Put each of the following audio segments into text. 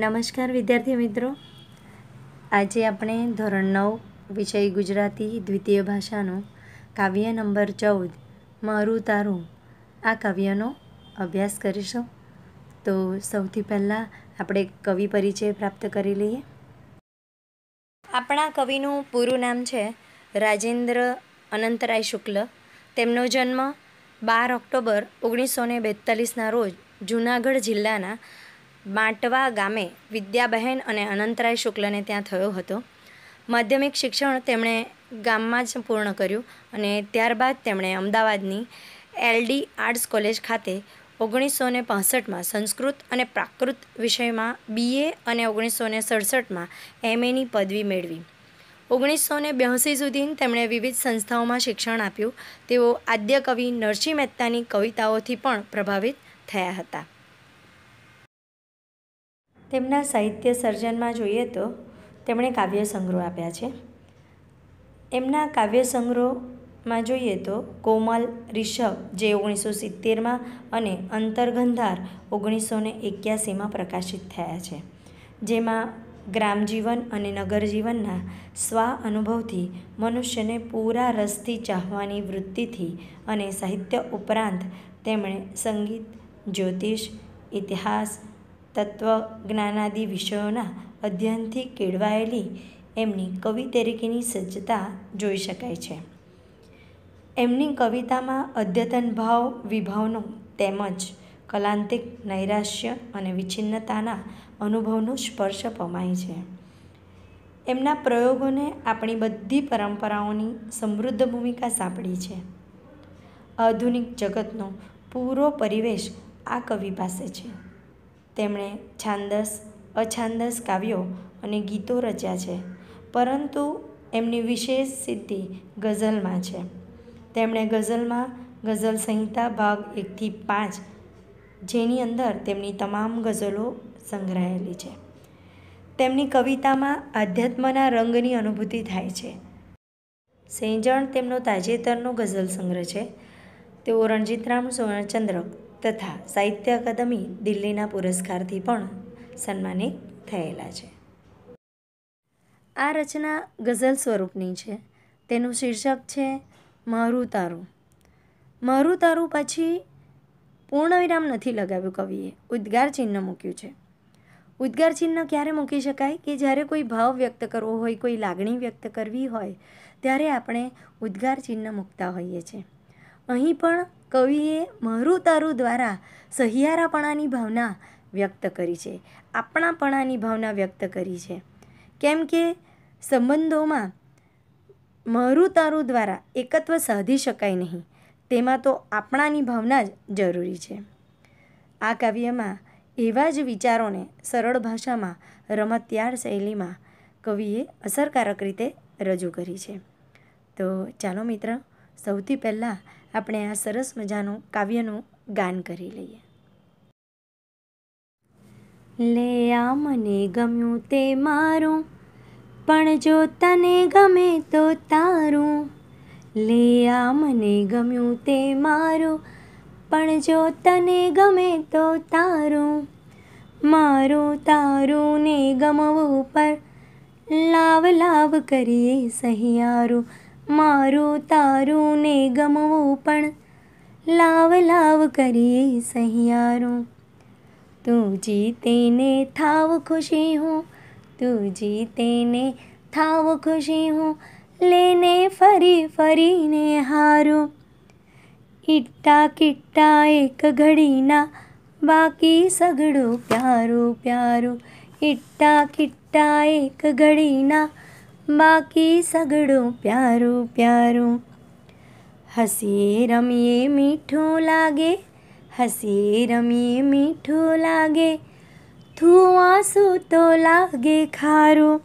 નમસ્કાર વિદ્યાર્થી મિત્રો આજે આપણે ધોરણ નવ વિષય ગુજરાતી દ્વિતીય ભાષાનું કાવ્ય નંબર ચૌદ મારું તારું આ કાવ્યનો અભ્યાસ કરીશું તો સૌથી પહેલાં આપણે કવિ પરિચય પ્રાપ્ત કરી લઈએ આપણા કવિનું પૂરું નામ છે રાજેન્દ્ર અનંતરાય શુક્લ તેમનો જન્મ બાર ઓક્ટોબર ઓગણીસો ને બેતાલીસના રોજ જુનાગઢ જિલ્લાના માટવા ગામે વિદ્યાબહેન અને અનંતરાય શુક્લને ત્યાં થયો હતો માધ્યમિક શિક્ષણ તેમણે ગામમાં જ પૂર્ણ કર્યું અને ત્યારબાદ તેમણે અમદાવાદની એલડી આર્ટ્સ કોલેજ ખાતે ઓગણીસો ને પાસઠમાં સંસ્કૃત અને પ્રાકૃત વિષયમાં બીએ અને ઓગણીસો ને સડસઠમાં એમએની પદવી મેળવી ઓગણીસો ને બ્યાસી સુધી તેમણે વિવિધ સંસ્થાઓમાં શિક્ષણ આપ્યું તેઓ આદ્ય કવિ નરસિંહ મહેતાની કવિતાઓથી પણ પ્રભાવિત થયા હતા તેમના સાહિત્ય સર્જનમાં જોઈએ તો તેમણે કાવ્ય સંગ્રહ આપ્યા છે એમના કાવ્ય સંગ્રહમાં જોઈએ તો કોમલ રિષભ જે ઓગણીસો સિત્તેરમાં અને અંતરગંધાર ઓગણીસો ને એક્યાસીમાં પ્રકાશિત થયા છે જેમાં ગ્રામજીવન અને નગરજીવનના સ્વા અનુભવથી મનુષ્યને પૂરા રસથી ચાહવાની વૃત્તિથી અને સાહિત્ય ઉપરાંત તેમણે સંગીત જ્યોતિષ ઇતિહાસ તત્વ જ્ઞાનાદિ વિષયોના અધ્યયનથી કેળવાયેલી એમની કવિ તરીકેની સજ્જતા જોઈ શકાય છે એમની કવિતામાં અદ્યતન ભાવ વિભાવનો તેમજ કલાંતિક નૈરાશ્ય અને વિચ્છિન્નતાના અનુભવનો સ્પર્શ પમાય છે એમના પ્રયોગોને આપણી બધી પરંપરાઓની સમૃદ્ધ ભૂમિકા સાંપડી છે આધુનિક જગતનો પૂરો પરિવેશ આ કવિ પાસે છે તેમણે છાંદસ અછાંદસ કાવ્યો અને ગીતો રચ્યા છે પરંતુ એમની વિશેષ સિદ્ધિ ગઝલમાં છે તેમણે ગઝલમાં ગઝલ સંહિતા ભાગ એકથી પાંચ જેની અંદર તેમની તમામ ગઝલો સંગ્રહાયેલી છે તેમની કવિતામાં આધ્યાત્મના રંગની અનુભૂતિ થાય છે સેંજણ તેમનો તાજેતરનો ગઝલ સંગ્રહ છે તેઓ રણજીતરામ સુવર્ણચંદ્રક તથા સાહિત્ય અકાદમી દિલ્હીના પુરસ્કારથી પણ સન્માનિત થયેલા છે આ રચના ગઝલ સ્વરૂપની છે તેનું શીર્ષક છે મારું તારું મારું તારું પછી પૂર્ણવિરામ નથી લગાવ્યું કવિએ ઉદ્ગાર ચિહ્ન મૂક્યું છે ઉદ્ગાર ચિહ્ન ક્યારે મૂકી શકાય કે જ્યારે કોઈ ભાવ વ્યક્ત કરવો હોય કોઈ લાગણી વ્યક્ત કરવી હોય ત્યારે આપણે ઉદ્ગાર ચિહ્ન મૂકતા હોઈએ છીએ અહીં પણ કવિએ મારું તારું દ્વારા સહિયારાપણાની ભાવના વ્યક્ત કરી છે આપણાપણાની ભાવના વ્યક્ત કરી છે કેમ કે સંબંધોમાં મારું તારું દ્વારા એકત્વ સાધી શકાય નહીં તેમાં તો આપણાની ભાવના જ જરૂરી છે આ કાવ્યમાં એવા જ વિચારોને સરળ ભાષામાં રમતિયાળ શૈલીમાં કવિએ અસરકારક રીતે રજૂ કરી છે તો ચાલો મિત્ર સૌથી પહેલાં આપણે આ સરસ મજાનું કાવ્યનું ગાન કરી લઈએ લે આ મને ગમ્યું તે મારું પણ જો તને ગમે તો તારું લે આ મને ગમ્યું તે મારું પણ જો તને ગમે તો તારું મારું તારું ને ગમવું પર લાવ લાવ કરીએ સહિયારું મારું તારું ને ગમવું પણ લાવ લાવ કરીએ સહિયારું તું જીતે ને થાવ ખુશી હું તું જીતે ને થાવ ખુશી હું લેને ફરી ફરીને હારું ઇટ્ટા કિટ્ટા એક ઘડીના બાકી સગડું પ્યારું પ્યારું ઇટ્ટા કિટ્ટા એક ઘડીના બાકી સગડું પ્યારું પ્યારું હસીએ રમીએ મીઠું લાગે હસીએ રમીએ મીઠું લાગે થુઆસું તો લાગે ખારું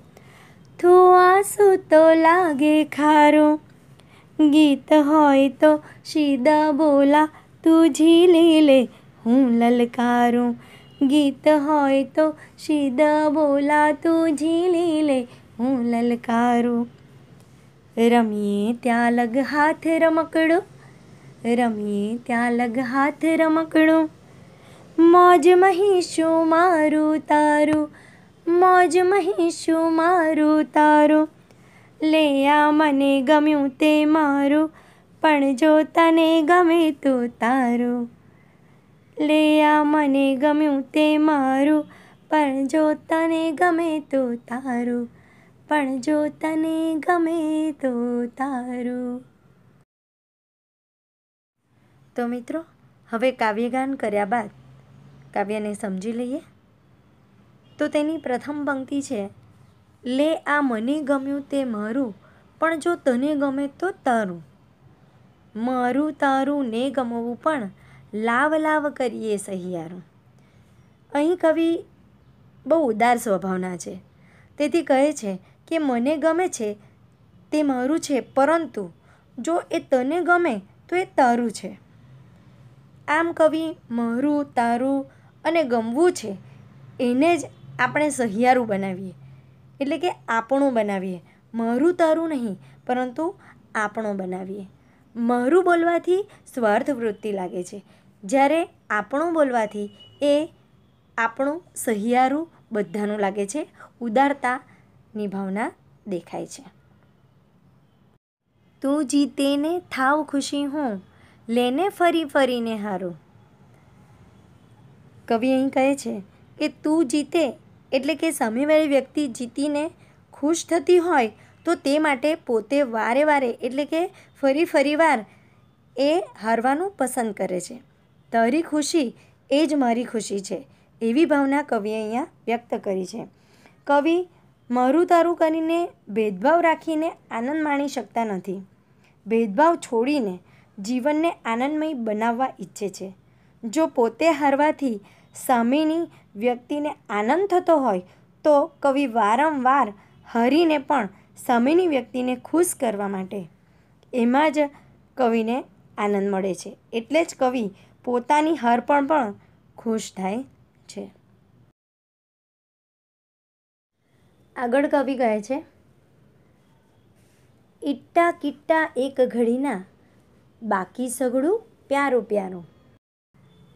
થુઆસું તો લાગે ખારું ગીત હોય તો સીધા બોલા તુજી લીલે હું લલકારું ગીત હોય તો સીધા બોલા તુજી લીલે હું લલકારું રમીએ ત્યાં લગ હાથ રમકડું રમીએ ત્યાં લગ હાથ રમકડો મોજ મહીશું મારું તારું મોજ મહીશું મારું તારું લે આ મને ગમ્યું તે મારું પણ જો તને ગમે તો તારું લે આ મને ગમ્યું તે મારું પણ જો તને ગમે તો તારું પણ જો તને ગમે તો તારું તો મિત્રો હવે કાવ્યગાન કર્યા બાદ કાવ્યને સમજી લઈએ તો તેની પ્રથમ પંક્તિ છે લે આ મને ગમ્યું તે મારું પણ જો તને ગમે તો તારું મારું તારું ને ગમવું પણ લાવ લાવ કરીએ સહિયારું અહીં કવિ બહુ ઉદાર સ્વભાવના છે તેથી કહે છે કે મને ગમે છે તે મારું છે પરંતુ જો એ તને ગમે તો એ તારું છે આમ કવિ મારું તારું અને ગમવું છે એને જ આપણે સહિયારું બનાવીએ એટલે કે આપણું બનાવીએ મારું તારું નહીં પરંતુ આપણો બનાવીએ મારું બોલવાથી સ્વાર્થ વૃત્તિ લાગે છે જ્યારે આપણું બોલવાથી એ આપણું સહિયારું બધાનું લાગે છે ઉદારતા ની ભાવના દેખાય છે તું જીતે ને થાવ ખુશી હું લેને ફરી ફરીને હારું કવિ અહીં કહે છે કે તું જીતે એટલે કે સામેવાળી વ્યક્તિ જીતીને ખુશ થતી હોય તો તે માટે પોતે વારે વારે એટલે કે ફરી ફરી વાર એ હારવાનું પસંદ કરે છે તારી ખુશી એ જ મારી ખુશી છે એવી ભાવના કવિએ અહીંયા વ્યક્ત કરી છે કવિ મારું તારું કરીને ભેદભાવ રાખીને આનંદ માણી શકતા નથી ભેદભાવ છોડીને જીવનને આનંદમય બનાવવા ઈચ્છે છે જો પોતે હારવાથી સામેની વ્યક્તિને આનંદ થતો હોય તો કવિ વારંવાર હારીને પણ સામેની વ્યક્તિને ખુશ કરવા માટે એમાં જ કવિને આનંદ મળે છે એટલે જ કવિ પોતાની હાર પણ પણ ખુશ થાય છે આગળ કવિ કહે છે ઈટ્ટા કિટ્ટા એક ઘડીના બાકી સગડું પ્યારો પ્યારો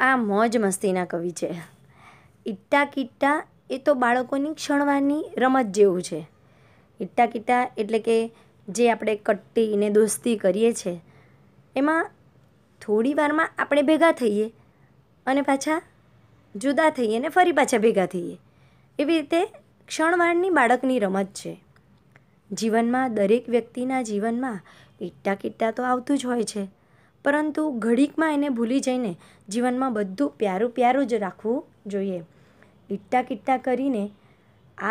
આ મોજ મસ્તીના કવિ છે ઈટ્ટા કિટ્ટા એ તો બાળકોની ક્ષણવાની રમત જેવું છે ઈટ્ટા કિટ્ટા એટલે કે જે આપણે કટ્ટીને દોસ્તી કરીએ છીએ એમાં થોડી વારમાં આપણે ભેગા થઈએ અને પાછા જુદા થઈએ ને ફરી પાછા ભેગા થઈએ એવી રીતે ક્ષણવારની બાળકની રમત છે જીવનમાં દરેક વ્યક્તિના જીવનમાં ઈટ્ટા કિટ્ટા તો આવતું જ હોય છે પરંતુ ઘડીકમાં એને ભૂલી જઈને જીવનમાં બધું પ્યારું પ્યારું જ રાખવું જોઈએ ઈટ્ટા કિટ્ટા કરીને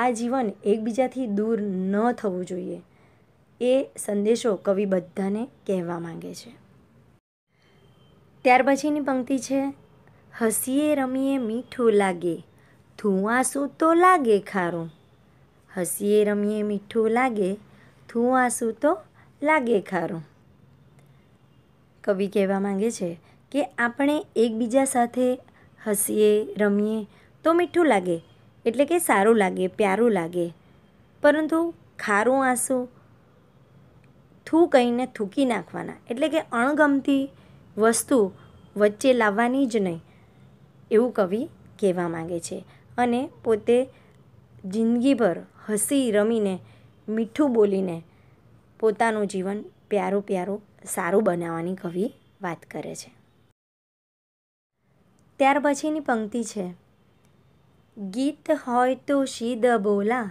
આ જીવન એકબીજાથી દૂર ન થવું જોઈએ એ સંદેશો કવિ બધાને કહેવા માંગે છે ત્યાર પછીની પંક્તિ છે હસીએ રમીએ મીઠું લાગે થુવાસું તો લાગે ખારું હસીએ રમીએ મીઠું લાગે થુવાસું તો લાગે ખારું કવિ કહેવા માંગે છે કે આપણે એકબીજા સાથે હસીએ રમીએ તો મીઠું લાગે એટલે કે સારું લાગે પ્યારું લાગે પરંતુ ખારું આંસુ થૂ કહીને થૂકી નાખવાના એટલે કે અણગમતી વસ્તુ વચ્ચે લાવવાની જ નહીં એવું કવિ કહેવા માગે છે અને પોતે જિંદગીભર હસી રમીને મીઠું બોલીને પોતાનું જીવન પ્યારું પ્યારું સારું બનાવવાની કવિ વાત કરે છે ત્યાર પછીની પંક્તિ છે ગીત હોય તો શીદ બોલા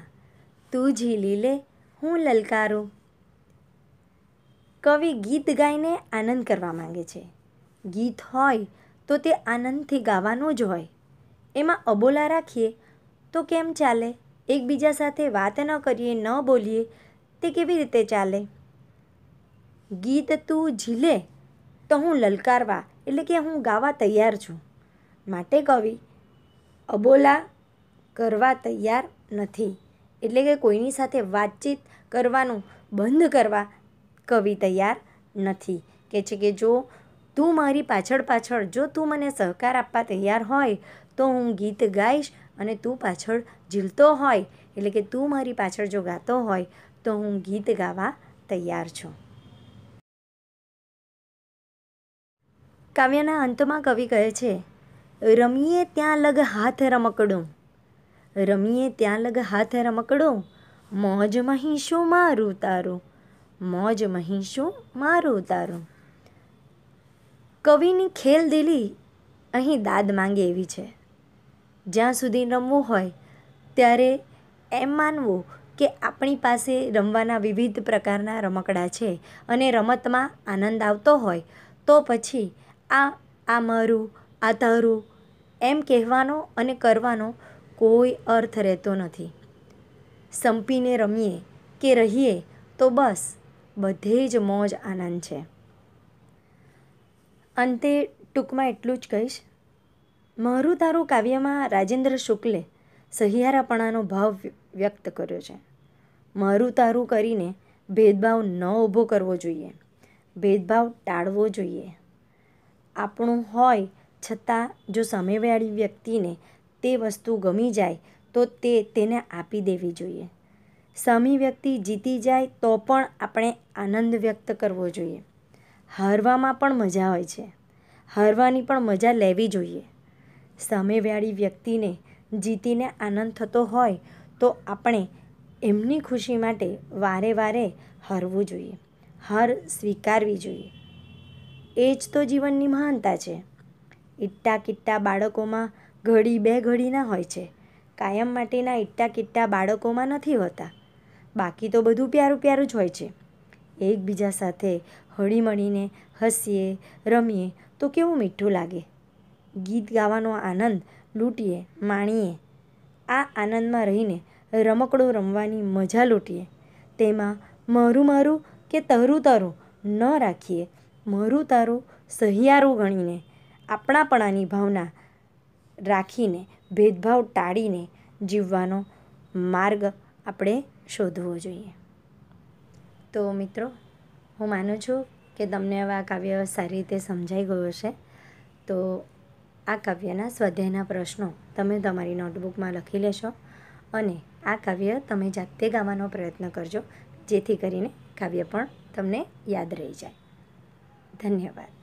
તું ઝીલી લે હું લલકારું કવિ ગીત ગાઈને આનંદ કરવા માંગે છે ગીત હોય તો તે આનંદથી ગાવાનું જ હોય એમાં અબોલા રાખીએ તો કેમ ચાલે એકબીજા સાથે વાત ન કરીએ ન બોલીએ તે કેવી રીતે ચાલે ગીત તું ઝીલે તો હું લલકારવા એટલે કે હું ગાવા તૈયાર છું માટે કવિ અબોલા કરવા તૈયાર નથી એટલે કે કોઈની સાથે વાતચીત કરવાનું બંધ કરવા કવિ તૈયાર નથી કે છે કે જો તું મારી પાછળ પાછળ જો તું મને સહકાર આપવા તૈયાર હોય તો હું ગીત ગાઈશ અને તું પાછળ ઝીલતો હોય એટલે કે તું મારી પાછળ જો ગાતો હોય તો હું ગીત ગાવા તૈયાર છું કાવ્યના અંતમાં કવિ કહે છે રમીએ ત્યાં લગ હાથ રમકડું રમીએ ત્યાં લગ હાથ રમકડું મોજ મહીશું મારું તારું મોજ મહીશું મારું તારું કવિની ખેલદિલી અહીં દાદ માંગે એવી છે જ્યાં સુધી રમવું હોય ત્યારે એમ માનવું કે આપણી પાસે રમવાના વિવિધ પ્રકારના રમકડા છે અને રમતમાં આનંદ આવતો હોય તો પછી આ આ મારું આ તારું એમ કહેવાનો અને કરવાનો કોઈ અર્થ રહેતો નથી સંપીને રમીએ કે રહીએ તો બસ બધે જ મોજ આનંદ છે અંતે ટૂંકમાં એટલું જ કહીશ મારું તારું કાવ્યમાં રાજેન્દ્ર શુક્લે સહિયારાપણાનો ભાવ વ્યક્ત કર્યો છે મારું તારું કરીને ભેદભાવ ન ઊભો કરવો જોઈએ ભેદભાવ ટાળવો જોઈએ આપણું હોય છતાં જો સામેવાળી વ્યક્તિને તે વસ્તુ ગમી જાય તો તે તેને આપી દેવી જોઈએ સામી વ્યક્તિ જીતી જાય તો પણ આપણે આનંદ વ્યક્ત કરવો જોઈએ હારવામાં પણ મજા હોય છે હારવાની પણ મજા લેવી જોઈએ સામેવાળી વ્યક્તિને જીતીને આનંદ થતો હોય તો આપણે એમની ખુશી માટે વારે વારે હરવું જોઈએ હાર સ્વીકારવી જોઈએ એ જ તો જીવનની મહાનતા છે ઈટ્ટા કિટ્ટા બાળકોમાં ઘડી બે ઘડીના હોય છે કાયમ માટેના ઈટ્ટા કિટ્ટા બાળકોમાં નથી હોતા બાકી તો બધું પ્યારું પ્યારું જ હોય છે એકબીજા સાથે હળીમળીને હસીએ રમીએ તો કેવું મીઠું લાગે ગીત ગાવાનો આનંદ લૂંટીએ માણીએ આ આનંદમાં રહીને રમકડું રમવાની મજા લૂંટીએ તેમાં મારું મારું કે તારું તારું ન રાખીએ મારું તારું સહિયારું ગણીને આપણાપણાની ભાવના રાખીને ભેદભાવ ટાળીને જીવવાનો માર્ગ આપણે શોધવો જોઈએ તો મિત્રો હું માનું છું કે તમને હવે આ કાવ્ય સારી રીતે સમજાઈ ગયું છે તો આ કાવ્યના સ્વાધ્યાયના પ્રશ્નો તમે તમારી નોટબુકમાં લખી લેશો અને આ કાવ્ય તમે જાતે ગાવાનો પ્રયત્ન કરજો જેથી કરીને કાવ્ય પણ તમને યાદ રહી જાય ધન્યવાદ